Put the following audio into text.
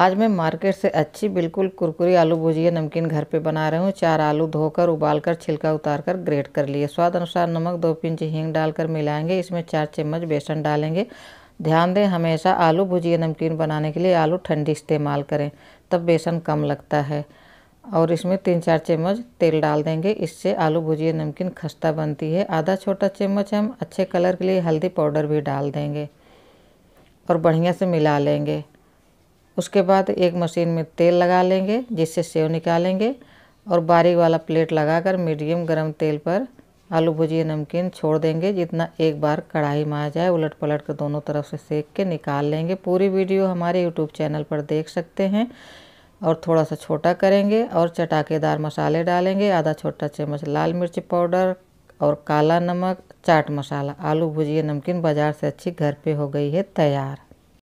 आज मैं मार्केट से अच्छी बिल्कुल कुरकुरी आलू भुजिया नमकीन घर पे बना रही हूँ चार आलू धोकर उबालकर छिलका उतारकर ग्रेट कर लिए स्वाद अनुसार नमक दो पिंच हींग डालकर मिलाएंगे इसमें चार चम्मच बेसन डालेंगे ध्यान दें हमेशा आलू भुजिया नमकीन बनाने के लिए आलू ठंडी इस्तेमाल करें तब बेसन कम लगता है और इसमें तीन चार चम्मच तेल डाल देंगे इससे आलू भुजिया नमकीन खस्ता बनती है आधा छोटा चम्मच हम अच्छे कलर के लिए हल्दी पाउडर भी डाल देंगे और बढ़िया से मिला लेंगे उसके बाद एक मशीन में तेल लगा लेंगे जिससे सेव निकालेंगे और बारीक वाला प्लेट लगाकर मीडियम गरम तेल पर आलू भुजिया नमकीन छोड़ देंगे जितना एक बार कढ़ाई में आ जाए उलट पलट कर दोनों तरफ से सेक के निकाल लेंगे पूरी वीडियो हमारे यूट्यूब चैनल पर देख सकते हैं और थोड़ा सा छोटा करेंगे और चटाकेदार मसाले डालेंगे आधा छोटा चम्मच लाल मिर्च पाउडर और काला नमक चाट मसाला आलू भुजिया नमकीन बाज़ार से अच्छी घर पे हो गई है तैयार